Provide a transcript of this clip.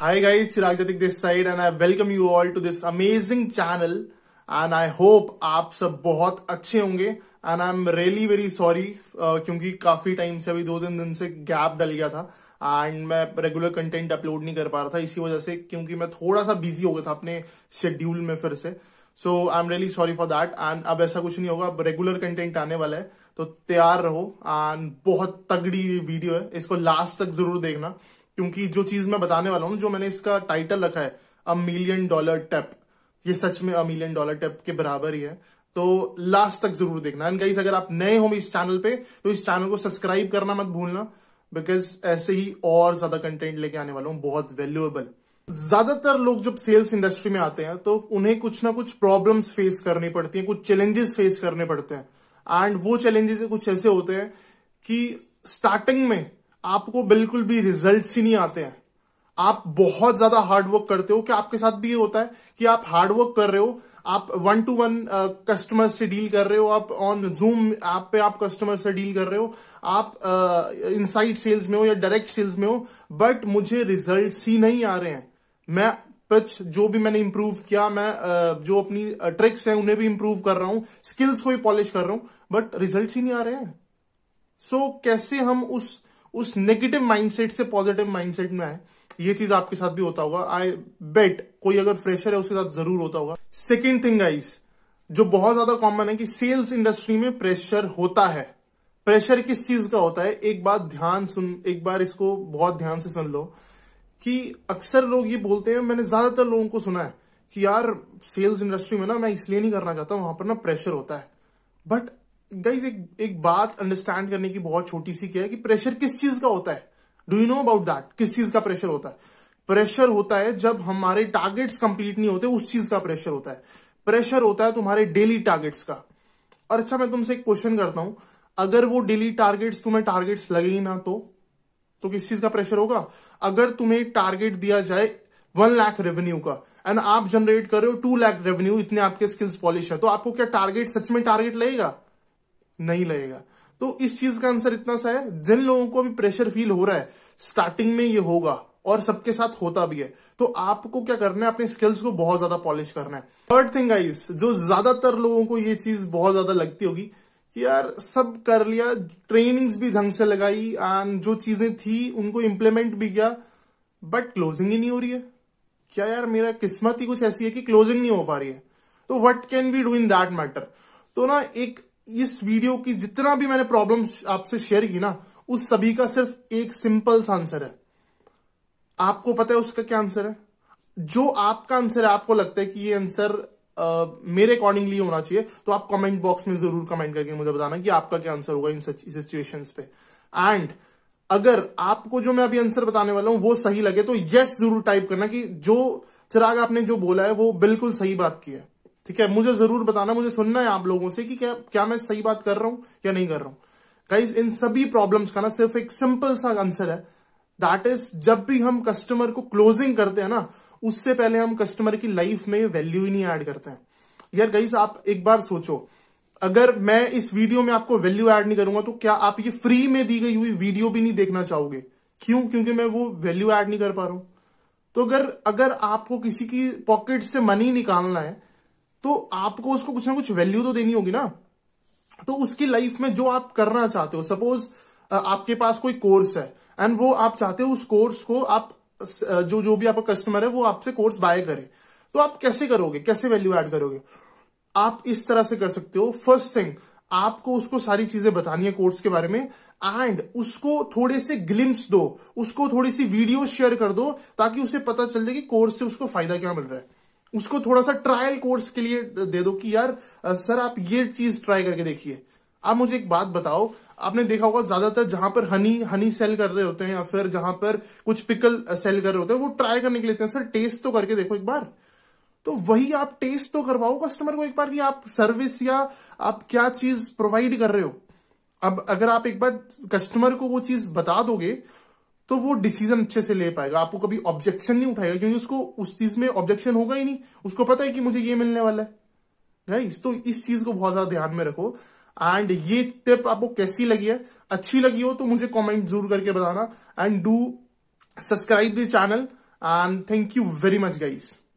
Hi guys, Chirag Jatik this side and I welcome you all to this amazing channel and I hope आप सब बहुत अच्छे होंगे and I'm really very sorry uh, क्योंकि काफी time से अभी दो दिन दिन से गैप डल गया था एंड मैं रेगुलर कंटेंट अपलोड नहीं कर पा रहा था इसी वजह से क्योंकि मैं थोड़ा सा बिजी हो गया था अपने शेड्यूल में फिर से so I am really sorry for that and अब ऐसा कुछ नहीं होगा अब रेगुलर कंटेंट आने वाला है तो तैयार रहो एंड बहुत तगड़ी वीडियो है इसको लास्ट तक जरूर देखना क्योंकि जो चीज मैं बताने वाला हूं जो मैंने इसका टाइटल रखा है अ मिलियन डॉलर टेप ये सच में अ मिलियन डॉलर टेप के बराबर ही है तो लास्ट तक जरूर देखना एंड गाइस अगर आप नए हो इस चैनल पे तो इस चैनल को सब्सक्राइब करना मत भूलना बिकॉज ऐसे ही और ज्यादा कंटेंट लेके आने वाला हूं बहुत वैल्यूएबल ज्यादातर लोग जब सेल्स इंडस्ट्री में आते हैं तो उन्हें कुछ ना कुछ प्रॉब्लम्स फेस करनी पड़ती हैं कुछ चैलेंजेस फेस करने पड़ते हैं एंड वो चैलेंजेस कुछ ऐसे होते हैं कि स्टार्टिंग में आपको बिल्कुल भी रिजल्ट ही नहीं आते हैं आप बहुत ज्यादा हार्डवर्क करते हो कि आपके साथ भी ये होता है कि आप हार्डवर्क कर रहे हो आप वन टू वन कस्टमर से डील कर रहे हो आप ऑन जूम ऐप पे आप कस्टमर से डील कर रहे हो आप इनसाइड uh, सेल्स में हो या डायरेक्ट सेल्स में हो बट मुझे रिजल्ट ही नहीं आ रहे हैं मैं पिच जो भी मैंने इम्प्रूव किया मैं uh, जो अपनी ट्रिक्स uh, हैं उन्हें भी इम्प्रूव कर रहा हूं स्किल्स को भी पॉलिश कर रहा हूं बट रिजल्ट ही नहीं आ रहे हैं सो so, कैसे हम उस उस नेगेटिव माइंडसेट से पॉजिटिव माइंडसेट में आए ये चीज आपके साथ भी होता होगा आई बेट कोई अगर फ्रेशर है उसके साथ जरूर होता होगा सेकेंड थिंग गाइस जो बहुत ज्यादा कॉमन है कि सेल्स इंडस्ट्री में प्रेशर होता है प्रेशर किस चीज का होता है एक बात ध्यान सुन एक बार इसको बहुत ध्यान से सुन लो कि अक्सर लोग ये बोलते हैं मैंने ज्यादातर लोगों को सुना है कि यार सेल्स इंडस्ट्री में ना मैं इसलिए नहीं करना चाहता वहां पर ना प्रेशर होता है बट गाइज एक एक बात अंडरस्टैंड करने की बहुत छोटी सी क्या है कि प्रेशर किस चीज का होता है do you know about that किस चीज का प्रेशर होता है प्रेशर होता है जब हमारे टारगेट्स कंप्लीट नहीं होते उस चीज का प्रेशर होता है प्रेशर होता है तुम्हारे डेली टारगेट्स का और अच्छा मैं तुमसे एक क्वेश्चन करता हूं अगर वो डेली टारगेट्स तुम्हें टारगेट्स लगे ही ना तो तो किस चीज का प्रेशर होगा अगर तुम्हें टारगेट दिया जाए वन लाख रेवेन्यू का एंड आप जनरेट कर रहे हो टू लाख रेवेन्यू इतने आपके स्किल्स पॉलिश है तो आपको क्या टारगेट सच में टारगेट लगेगा नहीं लगेगा तो इस चीज का आंसर इतना सा है जिन लोगों को भी प्रेशर फील हो रहा है स्टार्टिंग में ये होगा और सबके साथ होता भी है तो आपको क्या करना है अपने स्किल्स को बहुत ज्यादा पॉलिश करना है थर्ड थिंग गाइस जो ज्यादातर लोगों को ये चीज बहुत ज्यादा लगती होगी कि यार सब कर लिया ट्रेनिंग्स भी ढंग से लगाई एंड जो चीजें थी उनको इम्प्लीमेंट भी किया बट क्लोजिंग ही नहीं हो रही है क्या यार मेरा किस्मत ही कुछ ऐसी है कि क्लोजिंग नहीं हो पा रही है तो what can be do in that matter तो ना एक इस वीडियो की जितना भी मैंने प्रॉब्लम आपसे शेयर की ना उस सभी का सिर्फ एक सिंपल सा आंसर है आपको पता है उसका क्या आंसर है जो आपका आंसर है आपको लगता है कि ये आंसर मेरे अकॉर्डिंगली होना चाहिए तो आप कमेंट बॉक्स में जरूर कमेंट करके मुझे बताना कि आपका क्या आंसर होगा इन सिचुएशन पे एंड अगर आपको जो मैं अभी आंसर बताने वाला हूं वो सही लगे तो यस जरूर टाइप करना कि जो चिराग आपने जो बोला है वो बिल्कुल सही बात की है ठीक है मुझे जरूर बताना मुझे सुनना है आप लोगों से कि क्या क्या मैं सही बात कर रहा हूं या नहीं कर रहा हूं गाइज इन सभी प्रॉब्लम्स का ना सिर्फ एक सिंपल सा आंसर है दैट इज जब भी हम कस्टमर को क्लोजिंग करते हैं ना उससे पहले हम कस्टमर की लाइफ में वैल्यू ही नहीं ऐड करते हैं यार गाइज आप एक बार सोचो अगर मैं इस वीडियो में आपको वैल्यू ऐड नहीं करूंगा तो क्या आप ये फ्री में दी गई हुई वीडियो भी नहीं देखना चाहोगे क्यों क्योंकि मैं वो वैल्यू ऐड नहीं कर पा रहा हूं तो अगर अगर आपको किसी की पॉकेट से मनी निकालना है तो आपको उसको कुछ ना कुछ वैल्यू तो देनी होगी ना तो उसकी लाइफ में जो आप करना चाहते हो सपोज आपके पास कोई कोर्स है एंड वो आप चाहते हो उस कोर्स को आप जो जो भी आपका कस्टमर है वो आपसे कोर्स बाय करे तो आप कैसे करोगे कैसे वैल्यू ऐड करोगे आप इस तरह से कर सकते हो फर्स्ट थिंग आपको उसको सारी चीजें बतानी है कोर्स के बारे में एंड उसको थोड़े से ग्लिम्स दो उसको थोड़ी सी वीडियो शेयर कर दो ताकि उसे पता चल जाए कि कोर्स से उसको फायदा क्या मिल रहा है उसको थोड़ा सा ट्रायल कोर्स के लिए दे दो कि यार सर आप ये चीज ट्राई करके देखिए आप मुझे एक बात बताओ आपने देखा होगा ज्यादातर जहां पर हनी हनी सेल कर रहे होते हैं या फिर जहां पर कुछ पिकल सेल कर रहे होते हैं वो ट्राई करने के लेते हैं सर टेस्ट तो करके देखो एक बार तो वही आप टेस्ट तो करवाओ कस्टमर को एक बार कि आप सर्विस या आप क्या चीज प्रोवाइड कर रहे हो अब अगर आप एक बार कस्टमर को वो चीज बता दोगे तो वो डिसीजन अच्छे से ले पाएगा आपको कभी ऑब्जेक्शन नहीं उठाएगा क्योंकि उसको उस चीज में ऑब्जेक्शन होगा ही नहीं उसको पता है कि मुझे ये मिलने वाला है गाइस तो इस चीज को बहुत ज्यादा ध्यान में रखो एंड ये टिप आपको कैसी लगी है अच्छी लगी हो तो मुझे कॉमेंट जरूर करके बताना and do subscribe the channel and thank you very much guys